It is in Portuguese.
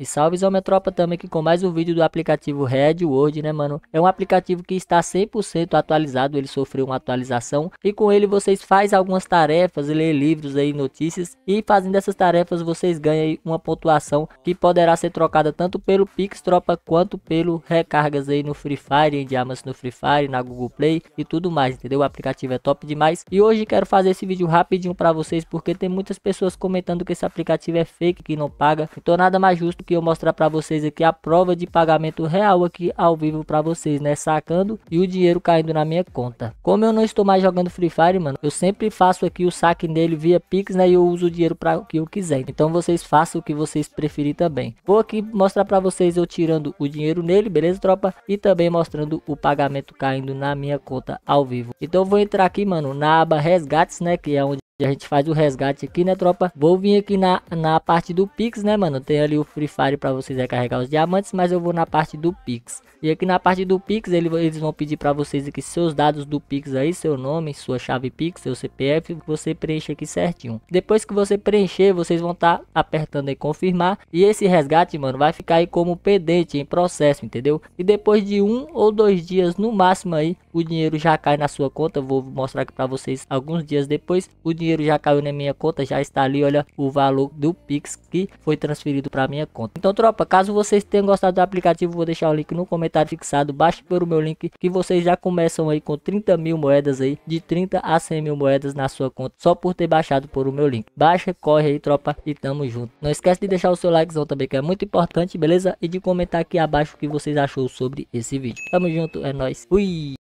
E salve ao Metropa também que com mais um vídeo do aplicativo Red World, né mano? É um aplicativo que está 100% atualizado, ele sofreu uma atualização e com ele vocês fazem algumas tarefas, lê livros aí, notícias e fazendo essas tarefas vocês ganham uma pontuação que poderá ser trocada tanto pelo Pix Tropa quanto pelo recargas aí no Free Fire, em Diamonds no Free Fire, na Google Play e tudo mais, entendeu? O aplicativo é top demais e hoje quero fazer esse vídeo rapidinho para vocês porque tem muitas pessoas comentando que esse aplicativo é fake, que não paga, então nada mais justo que eu mostrar para vocês aqui a prova de pagamento real aqui ao vivo para vocês, né? Sacando e o dinheiro caindo na minha conta. Como eu não estou mais jogando Free Fire, mano, eu sempre faço aqui o saque nele via Pix, né? E eu uso o dinheiro para o que eu quiser. Então vocês façam o que vocês preferirem também. Vou aqui mostrar para vocês eu tirando o dinheiro nele, beleza, tropa? E também mostrando o pagamento caindo na minha conta ao vivo. Então vou entrar aqui, mano, na aba resgates, né? Que é onde a gente faz o resgate aqui, né, tropa? Vou vir aqui na, na parte do Pix, né, mano? Tem ali o Free Fire pra vocês recarregar os diamantes, mas eu vou na parte do Pix. E aqui na parte do Pix, ele, eles vão pedir pra vocês aqui seus dados do Pix aí, seu nome, sua chave Pix, seu CPF, você preenche aqui certinho. Depois que você preencher, vocês vão estar tá apertando e confirmar. E esse resgate, mano, vai ficar aí como pendente, em processo, entendeu? E depois de um ou dois dias no máximo aí, o dinheiro já cai na sua conta. Vou mostrar aqui pra vocês alguns dias depois, o dinheiro dinheiro já caiu na minha conta, já está ali, olha, o valor do Pix que foi transferido para minha conta. Então, tropa, caso vocês tenham gostado do aplicativo, vou deixar o link no comentário fixado, baixe pelo meu link, que vocês já começam aí com 30 mil moedas aí, de 30 a 100 mil moedas na sua conta, só por ter baixado por o meu link. Baixa, corre aí, tropa, e tamo junto. Não esquece de deixar o seu likezão também, que é muito importante, beleza? E de comentar aqui abaixo o que vocês achou sobre esse vídeo. Tamo junto, é nóis, fui!